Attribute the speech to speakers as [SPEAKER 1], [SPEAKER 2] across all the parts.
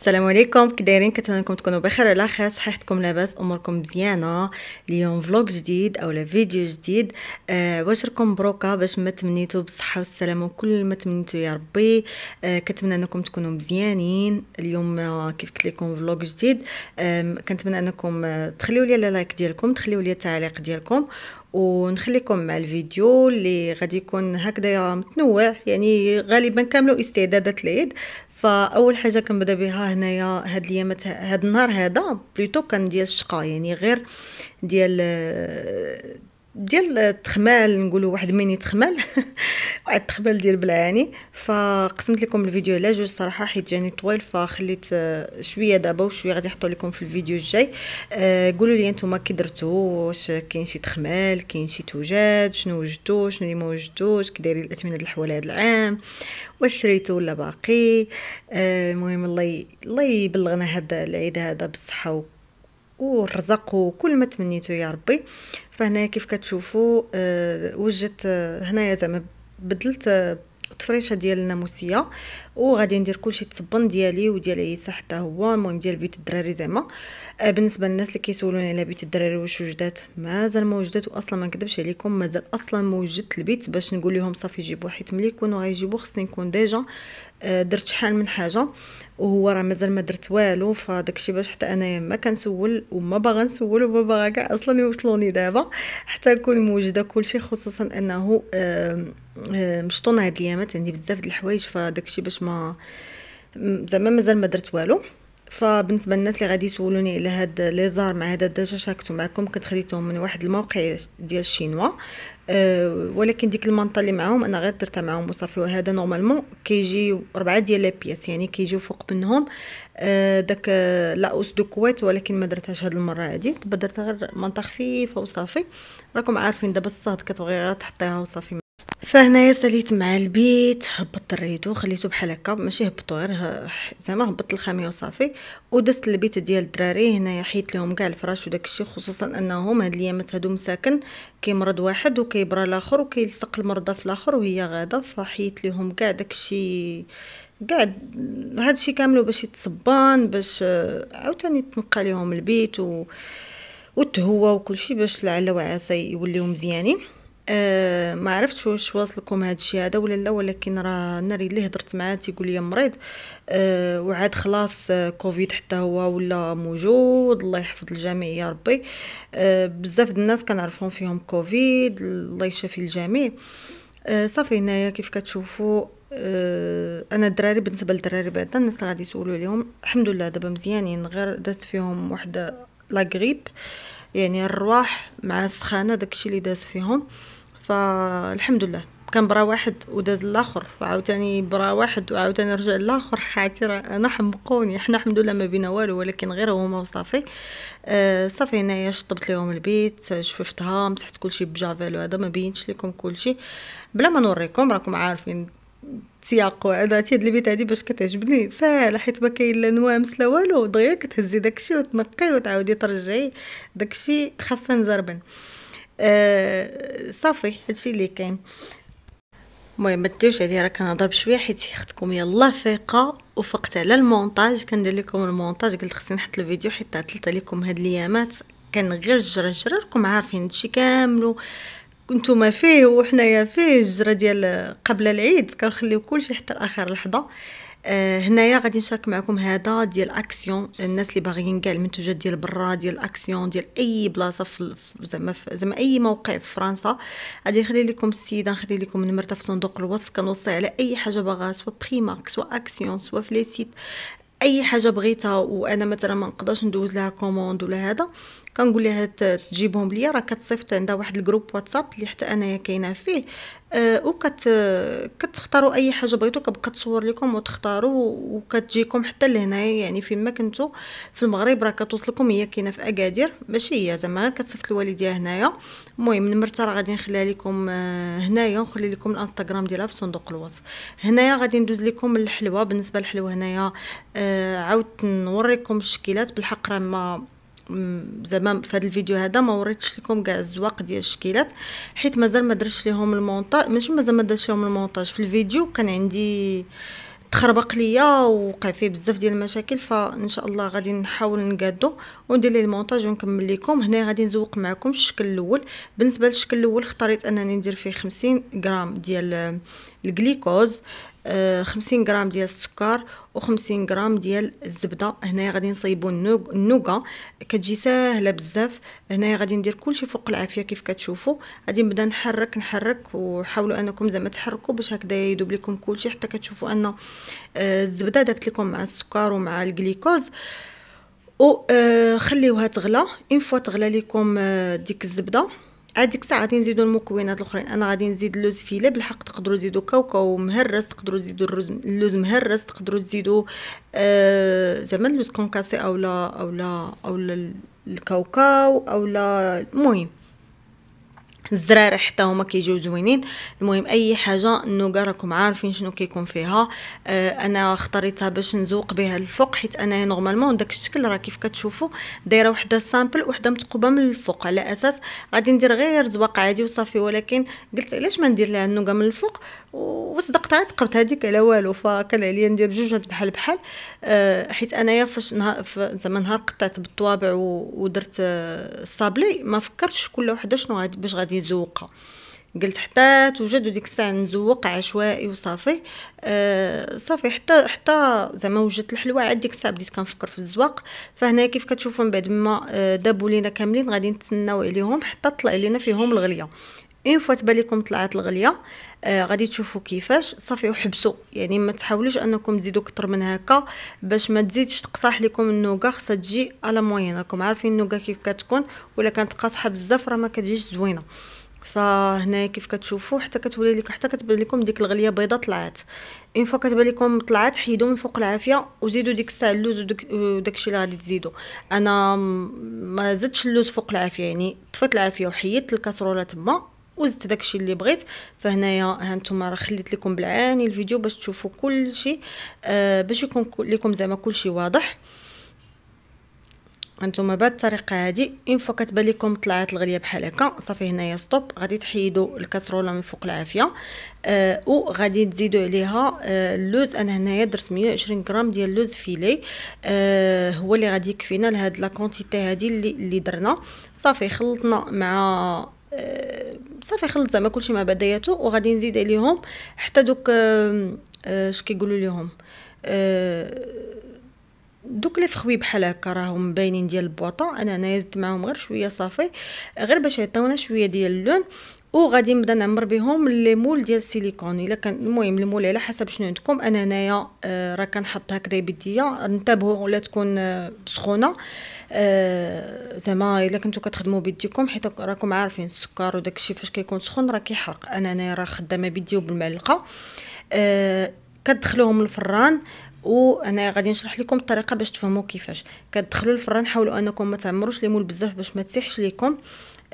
[SPEAKER 1] السلام عليكم كي دايرين كنتمنى انكم تكونوا بخير على خير صحتكم لاباس اموركم مزيانه اليوم فلوق جديد اولا فيديو جديد آه راكم مبروكه باش ما تمنيتو بالصحه والسلامه وكل ما تمنيتو يا ربي آه كنتمنى انكم تكونوا مزيانين اليوم آه، كيف قلت لكم فلوق جديد آه كنتمنى انكم آه، تخليو تخليوا لي لايك ديالكم تخليوا لي التعليق ديالكم ونخليكم مع الفيديو اللي غادي يكون هكذا متنوع يعني غالبا كاملوا استعدادات العيد فاول حاجه كنبدا بها هنايا هاد اليامات هاد النهار هذا بلوتو كان ديال الشقه يعني غير ديال ديال التخمال نقولوا واحد ميني تخمال واحد التخمال ديال بلعاني فقسمت لكم الفيديو على جوج صراحه حيت جاني طويل فخليت آه، شويه دابا وشويه غادي نحطو لكم في الفيديو الجاي آه، قولوا لي نتوما كي درتو واش كاين شي تخمال كاين شي توجاد شنو وجدتو شنو اللي ما وجدتوش كي دايرين الاثمنه ديال الحواله هذا العام واش شريتو ولا باقي آه، المهم الله الله يبلغنا هذا العيد هذا بالصحه ورزق وكل ما تمنيته يا ربي فهنا كيف كتشوفوا آه، وجدت آه، هنايا زعما بدلت آه، تفريشة ديال الناموسيه وغادي ندير كلشي تصبن ديالي وديال عيسى حتى هو المهم ديال بيت الدراري زعما آه، بالنسبه للناس اللي كيسولوني على بيت الدراري واش وجدات مازال ما وجدات واصلا ما نكذبش عليكم مازال اصلا ما وجدت البيت باش نقول لهم صافي جيبوه حيت ملي يكونوا غيجيبوه خصني نكون ديجا آه، درت شحال من حاجه وهو راه مازال ما درت والو فداكشي باش حتى انايا ما كنسول وما باغا نسول وما باغا كاع اصلا يوصلوني دابا حتى نكون موجوده كلشي خصوصا انه مشطون هاد الايامات عندي بزاف د الحوايج فداكشي باش ما زعما مازال ما درت والو فبالنسبه للناس اللي غادي يسولوني على هاد لي زار مع هذا الدجاج شاركتو معكم كنت خديتهم من واحد الموقع ديال الشينوا أه ولكن ديك المنطه اللي معاهم انا غير درتها معاهم وصافي وهذا نورمالمون كيجي ربعه ديال لي بياس يعني كيجيو فوق منهم أه داك لا اوس دو كويت ولكن ما درتهاش هاد المره هادي درتها غير منطه خفيفه وصافي راكم عارفين دابا الصاد كتبغي غير تحطيها وصافي فهنايا ساليت مع البيت هبطت الريدو خليته بحال هكا ماشي هبطو غير زعما هبط الخاميه وصافي ودست البيت ديال الدراري هنايا حيت لهم كاع الفراش وداك الشيء خصوصا انهم هاد الايامات هادو مساكن كيمرض واحد وكيبرى الاخر وكيلصق المرضى في الاخر وهي غاده فحيت لهم كاع داك الشيء كاع هادشي كامل باش يتصبان باش عاوتاني تنقى لهم البيت و وتهوى وكلشي باش لعل وعسى يوليو مزيانين أه ما عرفتش واش واصلكم هذا الشيء هذا ولا لا ولكن راه ناري اللي هضرت معاه تيقول لي مريض أه وعاد خلاص آه، كوفيد حتى هو ولا موجود الله يحفظ الجميع يا ربي أه بزاف الناس كنعرفهم فيهم كوفيد الله يشافي الجميع أه صافي هنايا كيف كتشوفوا أه انا الدراري بالنسبه للدراري بعدا الناس غادي يسولوا عليهم الحمد لله دابا مزيانين غير دازت فيهم واحد لا غريب أه يعني الرواح مع السخانه داكشي اللي داز فيهم فالحمد لله كان برا واحد وداز الاخر وعاوتاني برا واحد وعاوتاني رجع الاخر حيت انا حمقوني حنا الحمد لله ما بينا والو ولكن غير هما وصافي أه صافي هنايا شطبت لهم البيت شففتها مسحت كلشي بجافيل وهذا ما بينتش لكم كلشي بلا ما نوريكم راكم عارفين سياق عرفتي هاد البيت هادي باش كتعجبني ساهله حيت ما كاين لا نوامس لا والو دغيا كتهزي داكشي وتنقي وتعاودي ترجعي داكشي خفن زربن أه صافي هادشي اللي كاين المهم ما تديوش عليا راه كنهضر بشويه حيت اختكم يلا فايقه وفقت على المونتاج كندير لكم المونتاج قلت خصني نحط الفيديو حيت عطلت عليكم هاد الايامات كان غير جرجركم راكم عارفين هادشي كاملو كنتوما فيه وحنايا فيه الجره ديال قبل العيد كنخليو كلشي حتى لاخر لحظه آه، هنايا غادي نشارك معكم هذا ديال اكسيون الناس اللي باغيين كاع المنتوجات ديال برا ديال اكسيون ديال اي بلاصه في زعما زعما اي موقع في فرنسا غادي نخلي لكم السيده نخلي لكم النمره في صندوق الوصف كنوصي على اي حاجه باغا سوا بريمارك سوا اكسيون سوا في لي سيت اي حاجه بغيتها وانا مثلا ما نقدرش ندوز لها كوموند ولا هذا كنقول لها تجيبهم ليا راه كتصيفط عندها واحد الجروب واتساب اللي حتى انايا كاينه فيه أه وكت كتختاروا اي حاجه بغيتو كبقى تصور لكم وتختاروا وكتجيكم حتى لهنايا يعني فين ما كنتو في المغرب راه كتوصلكم هي كاينه في اكادير ماشي هي زعما غير كتصيفط الوالديه هنايا المهم النمرتها راه غادي نخليها لكم آه، هنايا ونخلي لكم الانستغرام ديالها في صندوق الوصف هنايا غادي ندوز لكم الحلوى بالنسبه للحلوه هنايا آه عاودت نوريكم الشكيلات بالحق راه ما زعما في هذا الفيديو هذا ما وريتش لكم كاع الزواق ديال الشكيلات حيت مازال ما درتش ليهم المونتاج ماشي مازال ما درتش لهم المونتاج في الفيديو كان عندي تخربق ليا ووقع فيه بزاف ديال المشاكل فان شاء الله غادي نحاول نقادو وندير ليه المونتاج ونكمل لكم هنا غادي نزوق معكم الشكل الاول بالنسبه للشكل الاول اختاريت انني ندير فيه 50 غرام ديال الجليكوز آه، خمسين غرام ديال السكر و خمسين غرام ديال الزبده هنايا غادي نصيبو النوكا كتجي ساهله بزاف هنايا غادي ندير كلشي فوق العافيه كيف كتشوفو غادي نبدا نحرك نحرك وحاولوا انكم زعما تحركوا باش هكذا يدوب لكم كلشي حتى كتشوفو ان آه، الزبده دابت لكم مع السكر ومع الجليكوز آه، خليوها تغلى ان فوا تغلى لكم ديك الزبده هذيك الساعه غادي نزيدو المكونات الاخرين انا غادي نزيد اللوز فيله بالحق تقدروا تزيدوا كاوكاو مهرس تقدروا تزيدوا الرز اللوز مهرس تقدروا تزيدوا آه زعما اللوز كونكاسي اولا اولا اولا الكاوكاو اولا المهم الزرار حتى هما كيجيو زوينين المهم اي حاجه النوكا راكم عارفين شنو كيكون فيها آه انا اختاريتها باش نزوق بها الفوق حيت انا نورمالمون داك الشكل راه كيف كتشوفوا دايره وحده سامبل وحده متقوبه من الفوق على اساس غادي ندير غير زواق عادي وصافي ولكن قلت علاش ما ندير لها النوكا من الفوق وصدقتها تقبت هذيك على والو فكان عليا ندير جوج بحال بحال آه حيت انايا فاش نهار زعما نهار قطعت بالطوابع ودرت آه، الصابلي ما فكرتش كل وحده شنو غادي باش غادي غادي نزوقها قلت حتى توجد ديك الساعه نزوق عشوائي وصافي آه صافي حتى حتى زعما وجدت الحلوه عاد ديك الساعه بديت كنفكر في الزواق فهنا كيف كتشوفوا من بعد ما آه، دابوا لينا كاملين غادي نتسناو عليهم حتى طلع لينا فيهم الغليه اون إيه، فوا تبان طلعت الغليه آه غادي تشوفوا كيفاش صافي وحبسوا يعني ما تحاولوش انكم تزيدوا كتر من هكا باش ما تزيدش تقصح لكم النوغا خصها تجي على موين راكم عارفين النوكه كيف كتكون ولا كانت قاصحه بزاف راه ما كتجيش زوينه فهنا كيف كتشوفوا حتى كتولي لك حتى كتبان لكم ديك الغليه بيضه طلعت اون فوا كتبان لكم طلعت حيدوا من فوق العافيه وزيدوا ديك الساعه اللوز وداك الشيء اللي غادي تزيدوا انا ما زدتش اللوز فوق العافيه يعني طفيت العافيه وحيدت الكاسروله تما وزدت داكشي اللي بغيت فهنايا ها نتوما راه خليت لكم بالعاني الفيديو باش تشوفوا كلشي آه باش يكون لكم زعما كلشي واضح هانتوما بهاد الطريقه هادي ان فوا كتبان لكم طلعت الغليه بحال هكا صافي هنايا ستوب غادي تحيدوا الكاسروله من فوق العافيه آه وغادي تزيدوا عليها آه اللوز انا هنايا درت 120 غرام ديال اللوز فيلي آه هو اللي غادي يكفينا لهاد لا كونتيتي هادي اللي, اللي درنا صافي خلطنا مع صافي خلط زعما كلشي مع بعضياته وغادي نزيد عليهم حتى دوك اش آه، آه، كيقولوا لهم آه، دوك لي فخوي بحال هكا راهم باينين ديال البواطه انا هنايا زدت معاهم غير شويه صافي غير باش يعطيونا شويه ديال اللون وغادي نبدا نعمر بهم لي مول ديال السيليكون الا كان المهم المول على حسب شنو عندكم انا هنايا آه، راه كنحط هكذا يديا انتبهوا ولا تكون آه، سخونه آه، زعما الا كنتو كتخدموا بيديكم حيت راكم عارفين السكر وداكشي فاش كيكون سخون راه كيحرق انا هنايا راه خدامه بيدي وبالمعلقه آه كتدخلوهم الفران وانا غادي نشرح لكم الطريقه باش تفهموا كيفاش كتدخلوا الفران حاولوا انكم ما تعمروش مول بزاف باش ما تسيحش ليكم آه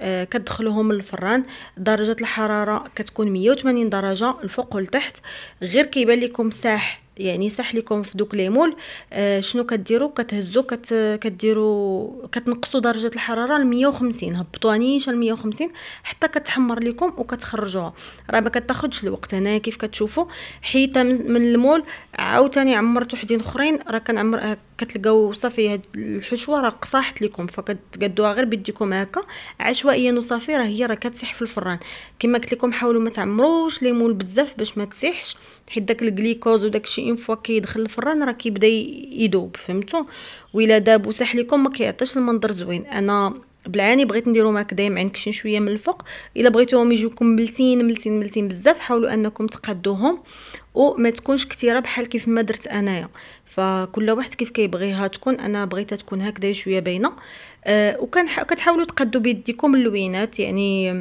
[SPEAKER 1] آه كتدخلوهم للفران درجه الحراره كتكون 180 درجه الفوق والتحت غير كيبان لكم ساح يعني ساح لكم في دوك ليمول مول آه، شنو كديروا كتهزوا كت كديروا كتنقصوا درجه الحراره ل 150 هبطوها نيشا ل 150 حتى كتحمر لكم وكتخرجوها راه ما كتاخذش الوقت هنا كيف كتشوفوا حيت من المول عاوتاني عمرت وحدين اخرين راه كنعمر كتلقاو صافي هاد الحشوه راه قصاحت لكم فكتقدوها غير بيديكم هكا عشوائيا وصافي راه هي راه كتسيح في الفران كما قلت لكم حاولوا ما تعمروش مول بزاف باش ما تسيحش حيت داك الجليكوز وداك الشيء اون فوا كيدخل الفران راه كيبدا يذوب فهمتوا الا داب وساح لكم ما كيعطيش المنظر زوين انا بالعاني بغيت نديرهم هكذا معكشين شويه من الفوق الا بغيتوهم يجيوكم ملسين ملسين ملسين بزاف حاولوا انكم تقادوهم وما تكونش كثيره بحال كيف ما درت انايا فكل واحد كيف كيبغيها تكون انا بغيتها تكون هكذا شويه باينه أه وكان كتحاولوا تقادوا بيديكم اللوينات يعني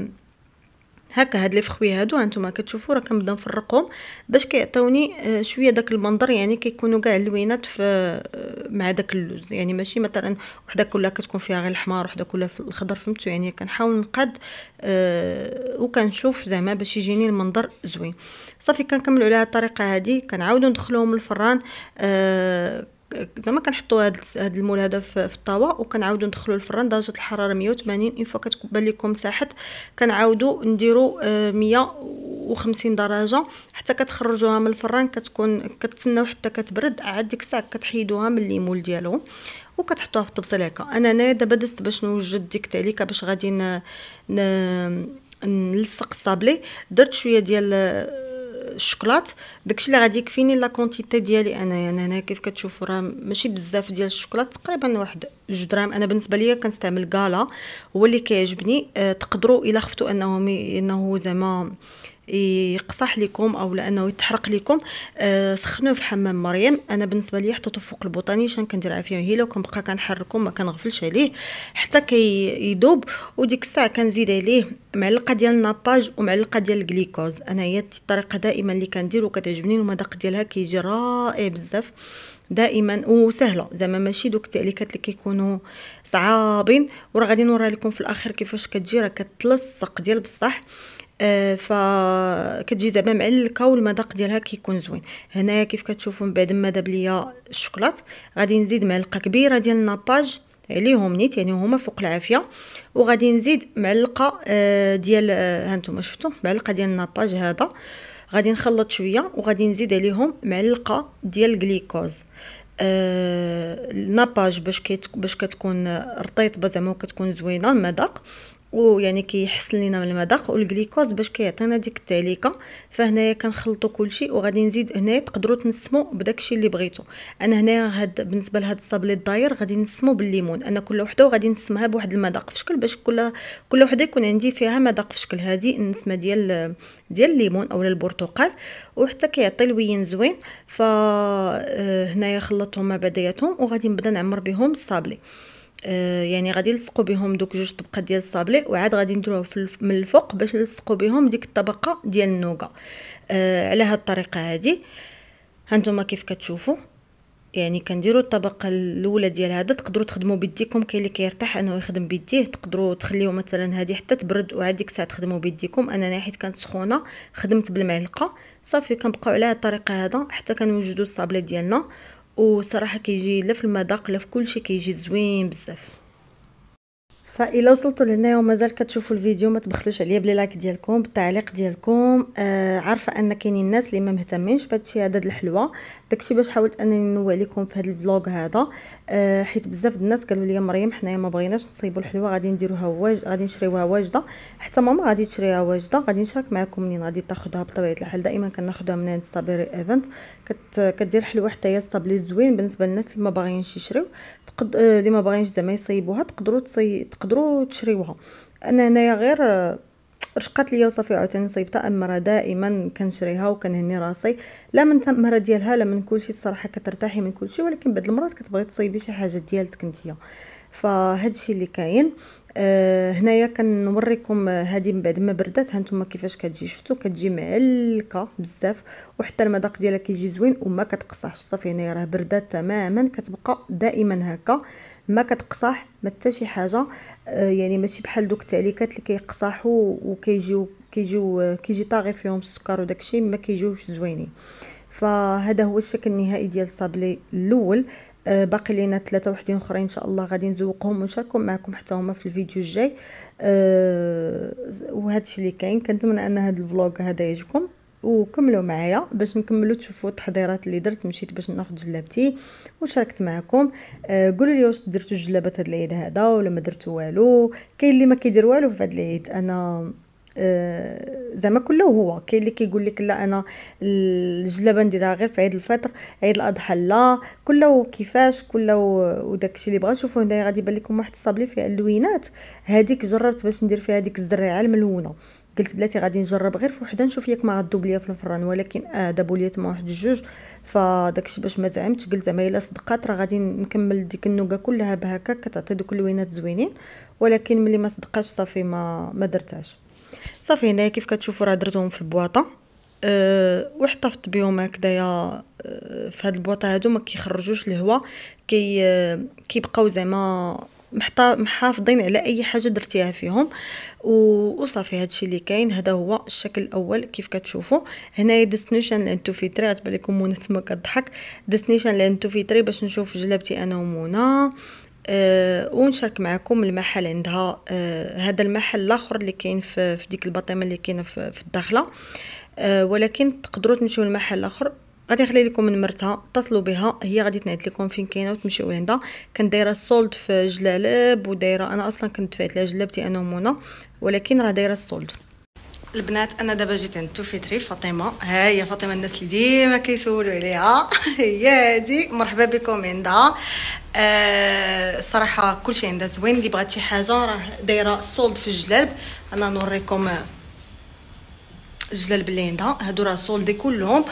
[SPEAKER 1] هكا هاد لي فخوي هادو هانتوما كتشوفوا راه كنبدا نفرقهم باش كيعطيوني آه، شويه داك المنظر يعني كيكونوا كاع اللوينات في آه، مع داك اللوز يعني ماشي مثلا وحده كلها كتكون فيها غير الحمار وحده كلها في الخضر فهمتوا يعني كنحاول نقاد أه وكنشوف زعما باش يجيني المنظر زوين صافي كنكملوا على الطريقه هادي كنعاودوا ندخلوهم الفران أه زعما كنحطوا هاد هاد المول هذا في الطاوه وكنعاودوا ندخلوا الفران درجه الحراره 180 اون فوا كتبان لكم ساحت كنعاودوا نديروا آه، 150 درجه حتى كتخرجوها من الفران كتكون كتسناو حتى كتبرد عاد ديك الساعه كتحيدوها من الليمول ديالهم وكتحطوها في الطبسيلة هكا انا هنايا دابا دزت باش نوجد ديك التعليكه باش غادي نلصق الصابلي درت شويه ديال آه، الشوكولات داكشي اللي غادي يكفيني لا كونتيتي ديالي انايا يعني هنا كيف كتشوفوا راه ماشي بزاف ديال الشوكولات تقريبا واحد جوج دراهم انا بالنسبه ليا كنستعمل كالا هو اللي كيعجبني أه تقدروا الا خفتوا انه انه زعما يقصح لكم او لانه يتحرق لكم آه، سخنوه في حمام مريم انا بالنسبه ليا حطيته فوق البوطاني شان عافيه هي لو كنبقى كنحركو ما كنغفلش عليه حتى كيذوب كي وديك الساعه كنزيد عليه معلقه ديال الناباج ومعلقه ديال الجليكوز انا هي الطريقه دائما اللي كندير وكتعجبني المذاق ديالها كيجي رائع بزاف دائما وسهله زعما ماشي دوك التعليكات اللي كيكونوا صعابين وراه غادي نوريها لكم في الاخر كيفاش كتجي راه كتلصق ديال بصح آه فكتجي زعما معلكه والمذاق ديالها كيكون زوين هنايا كيف كتشوفوا من بعد ما داب ليا الشوكولات غادي نزيد معلقه كبيره ديال الناباج عليهم نيت يعني هما فوق العافيه وغادي نزيد معلقه آه، ديال ديال آه، هانتوما شفتوا معلقه ديال الناباج هذا غادي نخلط شويه وغادي نزيد عليهم معلقه ديال الجليكوز آه، الناباج باش كت باش كتكون رطيطبه زعما وكتكون زوينه المذاق ويعني كيحسن لينا من المذاق والجليكوز باش كيعطينا ديك التعليكه فهنايا كنخلطوا كلشي وغادي نزيد هنايا تقدروا تنسموا بداكشي اللي بغيتو انا هنايا هاد بالنسبه لهاد الصابلي الداير غادي نسمو بالليمون انا كل وحده غادي نسمها بواحد المذاق في شكل باش كل كل وحده يكون عندي فيها مذاق في شكل هذه النسمه ديال ديال الليمون اولا البرتقال وحتى كيعطي لوين زوين فهنايا آه، خلطتهم مع بعضياتهم وغادي نبدا نعمر بهم الصابلي آه، يعني غادي نلصقوا بهم دوك جوج طبقات ديال الصابلي وعاد غادي نديروه من الفوق باش نلصقوا بهم ديك الطبقه ديال النوغا آه على هاد الطريقه هادي هانتوما كيف كتشوفوا يعني كنديروا الطبقه الاولى ديال هذا تقدروا تخدموا بيديكم كاين اللي كيرتاح انه يخدم بيديه تقدروا تخليوه مثلا هذه حتى تبرد وعاد ديك الساعه تخدموا بيديكم انا حيت كانت سخونه خدمت بالمعلقه صافي كنبقاو على هاد الطريقه هذا حتى كنوجدوا الصابلي ديالنا وصراحه كيجي لا في المذاق لا في شيء كيجي زوين بزاف فإلا وصلتوا لهنا ومازال كتشوفوا الفيديو ما تبخلوش عليا بلي لايك ديالكم بالتعليق ديالكم آه عارفه ان كاينين الناس اللي ما مهتمينش بهادشي هذا الحلوه داكشي باش حاولت انني ننوع لكم في هذا الفلوغ هذا آه حيت بزاف الناس قالوا لي مريم حنايا ما بغيناش نصيبوا الحلوه غادي نديروها واجد غادي نشريوها واجده حتى ماما غادي تشريها واجده غادي نشارك معكم منين غادي تاخذها بطبيعه الحال دائما كناخذها من عند صابيري ايفنت كت... كدير حلوه حتى هي صابلي زوين بالنسبه للناس اللي ما باغيينش يشريو تقد... آه، اللي ما باغيينش زعما يصيبوها تقدروا تصي تقدروا تشريوها انا هنايا غير آه، رشقات ليا وصافي عاوتاني صيبتها اما راه دائما كنشريها وكنهني راسي لا من تمرة ديالها لا من كلشي الصراحه كترتاحي من كلشي ولكن بعض المرات كتبغي تصيبي شي حاجه ديالتك نتيا فهاد الشيء اللي كاين أه هنايا كنوريكم هذه آه، من بعد ما بردات هانتوما كيفاش كتجي شفتو كتجي معلكه بزاف وحتى المذاق ديالها كيجي زوين وما كتقصحش صافي هنايا راه بردات تماما كتبقى دائما هكا ما كتقصاح ما حتى شي حاجه آه، يعني ماشي بحال دوك التعليكات اللي كيقصحوا وكيجيو كيجيو آه، كيجي طاغي فيهم السكر الشيء ما كيجيوش زوينين فهذا هو الشكل النهائي ديال الصابلي الاول آه باقي لينا ثلاثه وحدين اخرين ان شاء الله غادي نزوقهم ونشاركهم معكم حتى هما في الفيديو الجاي أه وهذا الشيء اللي كاين كنتمنى ان هذا الفلوغ هذا يعجبكم وكملوا معايا باش نكملوا تشوفوا التحضيرات اللي درت مشيت باش ناخذ جلابتي وشاركت معكم آه قولوا لي واش درتوا جلابات هاد العيد هذا ولا ما درتوا والو كاين اللي ما كيدير والو في هذا العيد انا آه، زعما كله هو كاين اللي كيقول لك لا انا الجلابه نديرها غير في عيد الفطر عيد الاضحى لا كله كيفاش كله وداكشي اللي بغا شوفوه هنايا غادي يبان لكم واحد الصابلي فيها اللوينات هذيك جربت باش ندير فيها هذيك الزريعه الملونه قلت بلاتي غادي نجرب غير في وحده نشوف ياك ما غدوب ليا في الفران ولكن آه دابو ليا تما واحد جوج فداكشي باش ما زعمتش قلت زعما الا صدقات راه غادي نكمل ديك النوكا كلها بهكا كتعطي دوك اللوينات زوينين ولكن ملي ما صدقاش صافي ما ما درتهاش صافي هنايا كيف كتشوفوا راه درتهم في البواطه أه وحطفت بهم هكذايا آه، في هاد البواطه هادو ما كيخرجوش الهواء كي أه كيبقاو زعما محافظين على اي حاجه درتيها فيهم وصافي هادشي اللي كاين هذا هو الشكل الاول كيف كتشوفوا هنايا ديستنيشن لانتو فيتري عتبان لكم منى تما كضحك ديستنيشن لانتو فيتري باش نشوف جلابتي انا ومنى أه ونشارك معكم المحل عندها أه هذا المحل الاخر اللي كاين في, في ديك الباطيمه اللي كاينه في, في الداخله أه ولكن تقدروا تمشيو لمحل اخر غادي نخلي لكم نمرتها اتصلوا بها هي غادي تنعت لكم فين كاينه وتمشيو عندها كانت دايره السولد في جلالب ودايره انا اصلا كنت دفعت لها جلابتي انا ومنى ولكن راه دايره السولد البنات انا دابا جيت عند توفيتري فاطمه ها هي فاطمه الناس اللي ديما كيسولوا عليها هي هادي مرحبا بكم عندها آه الصراحه كلشي عندها زوين اللي بغات شي حاجه راه دايره سولد في الجلالب انا نوريكم جلال بليندا هادو راه سولدي كلهم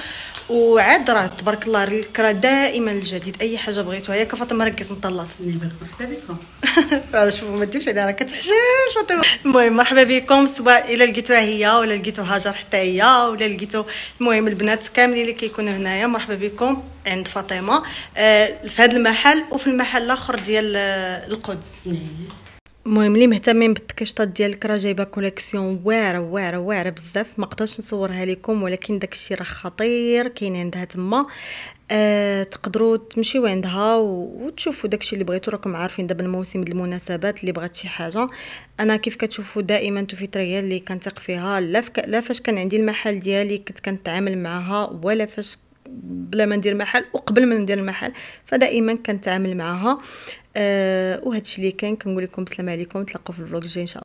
[SPEAKER 1] وعاد راه تبارك الله الكرا دائما الجديد اي حاجه بغيتوها ياك فاطمه ركز نطلط مرحبا بكم شوفوا ما تجيبش عليها راه كتحشم فاطمه المهم مرحبا بكم سواء الا لقيتوها هي ولا لقيتو هاجر حتى هي ولا لقيتو المهم البنات كاملين اللي كيكونوا هنايا مرحبا بكم عند فاطمه آه، في هذا المحل وفي المحل الاخر ديال آه، القدس نعم. المهم اللي مهتمين بالتكشطات ديال راه جايبه كوليكسيون واعره واعره واعره بزاف ما قدرتش نصورها لكم ولكن داكشي راه خطير كاين عندها تما أه تقدروا تمشيو عندها وتشوفوا داكشي اللي بغيتو راكم عارفين دابا الموسم د المناسبات اللي بغات شي حاجه انا كيف كتشوفوا دائما توفيتريا اللي كنثق فيها لا فك... لا فاش كان عندي المحل ديالي كنت كنتعامل معاها ولا فاش بلا ما ندير محل وقبل ما ندير المحل فدائما كنتعامل معاها أه الشيء اللي كان كنقول لكم السلام عليكم نتلاقاو في الفلوج الجاي ان شاء الله